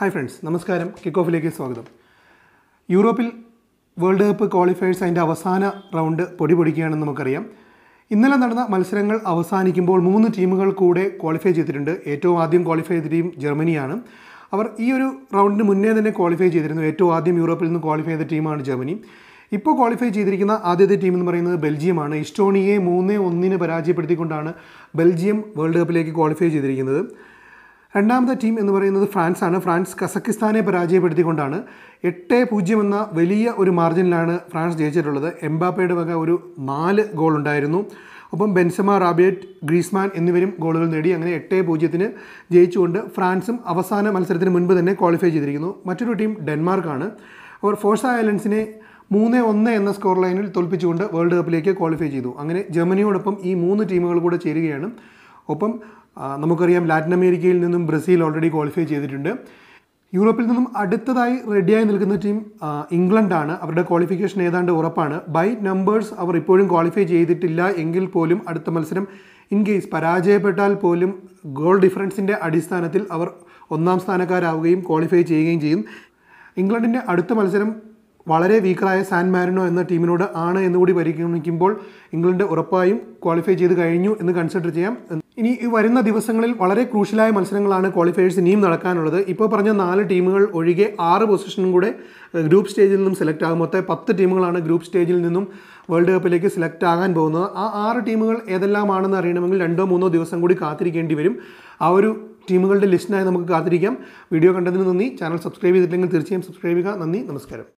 hi friends നമസ്കാരം kick ഓഫിലേക്ക് സ്വാഗതം യൂറോപ്പിൽ വേൾഡ് കപ്പ് ക്വാളിഫയേഴ്സ് അതിൻ്റെ അവസാന റൗണ്ട് പൊടി പൊടിക്കുകയാണെന്ന് നമുക്കറിയാം ഇന്നലെ നടന്ന മത്സരങ്ങൾ അവസാനിക്കുമ്പോൾ മൂന്ന് ടീമുകൾ കൂടെ ക്വാളിഫൈ ചെയ്തിട്ടുണ്ട് ഏറ്റവും ആദ്യം ക്വാളിഫൈ ചെയ്ത ടീം ജർമ്മനിയാണ് അവർ ഈ ഒരു റൗണ്ടിന് മുന്നേ തന്നെ ക്വാളിഫൈ ചെയ്തിരുന്നു ഏറ്റവും ആദ്യം യൂറോപ്പിൽ നിന്ന് ക്വാളിഫൈ ചെയ്ത ടീമാണ് ജർമ്മനി ഇപ്പോൾ ക്വാളിഫൈ ചെയ്തിരിക്കുന്ന ആദ്യത്തെ ടീം എന്ന് പറയുന്നത് ബെൽജിയമാണ് ഇസ്റ്റോണിയെ മൂന്ന് ഒന്നിന് പരാജയപ്പെടുത്തിക്കൊണ്ടാണ് ബെൽജിയം വേൾഡ് കപ്പിലേക്ക് ക്വാളിഫൈ ചെയ്തിരിക്കുന്നത് രണ്ടാമത്തെ ടീം എന്ന് പറയുന്നത് ഫ്രാൻസാണ് ഫ്രാൻസ് കസക്കിസ്ഥാനെ പരാജയപ്പെടുത്തിക്കൊണ്ടാണ് എട്ട് പൂജ്യം എന്ന വലിയ ഒരു മാർജിനിലാണ് ഫ്രാൻസ് ജയിച്ചിട്ടുള്ളത് എംബാപ്പയുടെ വക ഒരു നാല് ഗോൾ ഉണ്ടായിരുന്നു ഒപ്പം ബെൻസമ റാബിയറ്റ് ഗ്രീസ്മാൻ എന്നിവരും ഗോളുകൾ നേടി അങ്ങനെ എട്ട് പൂജ്യത്തിന് ജയിച്ചുകൊണ്ട് ഫ്രാൻസും അവസാന മത്സരത്തിന് മുൻപ് തന്നെ ക്വാളിഫൈ ചെയ്തിരിക്കുന്നു മറ്റൊരു ടീം ഡെൻമാർക്കാണ് അവർ ഫോഴ്സ് ഐലൻഡ്സിനെ മൂന്ന് ഒന്ന് എന്ന സ്കോർ ലൈനിൽ തോൽപ്പിച്ചുകൊണ്ട് വേൾഡ് കപ്പിലേക്ക് ക്വാളിഫൈ ചെയ്തു അങ്ങനെ ജർമ്മനിയോടൊപ്പം ഈ മൂന്ന് ടീമുകൾ കൂടെ ചേരുകയാണ് ഒപ്പം നമുക്കറിയാം ലാറ്റിൻ അമേരിക്കയിൽ നിന്നും ബ്രസീൽ ഓൾറെഡി ക്വാളിഫൈ ചെയ്തിട്ടുണ്ട് യൂറോപ്പിൽ നിന്നും അടുത്തതായി റെഡിയായി നിൽക്കുന്ന ടീം ഇംഗ്ലണ്ടാണ് അവരുടെ ക്വാളിഫിക്കേഷൻ ഏതാണ്ട് ഉറപ്പാണ് ബൈ നമ്പേഴ്സ് അവർ ഇപ്പോഴും ക്വാളിഫൈ ചെയ്തിട്ടില്ല എങ്കിൽ പോലും അടുത്ത മത്സരം ഇൻ കേസ് പരാജയപ്പെട്ടാൽ പോലും ഗോൾ ഡിഫറൻസിൻ്റെ അടിസ്ഥാനത്തിൽ അവർ ഒന്നാം സ്ഥാനക്കാരാവുകയും ക്വാളിഫൈ ചെയ്യുകയും ചെയ്യും ഇംഗ്ലണ്ടിൻ്റെ അടുത്ത മത്സരം വളരെ വീക്കറായ സാൻ മാരിനോ എന്ന ടീമിനോട് ആണ് എന്നുകൂടി പരിഗണിക്കുമ്പോൾ ഇംഗ്ലണ്ട് ഉറപ്പായും ക്വാളിഫൈ ചെയ്ത് കഴിഞ്ഞു എന്ന് കൺസിഡർ ചെയ്യാം ഇനി ഈ വരുന്ന ദിവസങ്ങളിൽ വളരെ ക്രൂഷ്യലായ മത്സരങ്ങളാണ് ക്വാളിഫയേഴ്സ് ഇനിയും നടക്കാനുള്ളത് ഇപ്പോൾ പറഞ്ഞ നാല് ടീമുകൾ ഒഴികെ ആറ് പൊസിഷനും കൂടെ ഗ്രൂപ്പ് സ്റ്റേജിൽ നിന്നും സെലക്ട് ആകും മൊത്തം പത്ത് ടീമുകളാണ് ഗ്രൂപ്പ് സ്റ്റേജിൽ നിന്നും വേൾഡ് കപ്പിലേക്ക് സെലക്ട് ആകാൻ പോകുന്നത് ആ ആറ് ടീമുകൾ ഏതെല്ലാമാണെന്ന് അറിയണമെങ്കിൽ രണ്ടോ മൂന്നോ ദിവസം കൂടി കാത്തിരിക്കേണ്ടി വരും ആ ഒരു ടീമുകളുടെ ലിസ്റ്റിനായി നമുക്ക് കാത്തിരിക്കാം വീഡിയോ കണ്ടതിന് നന്ദി ചാനൽ സബ്സ്ക്രൈബ് ചെയ്തിട്ടില്ലെങ്കിൽ തീർച്ചയായും സബ്സ്ക്രൈബ് ചെയ്യുക നന്ദി നമസ്കാരം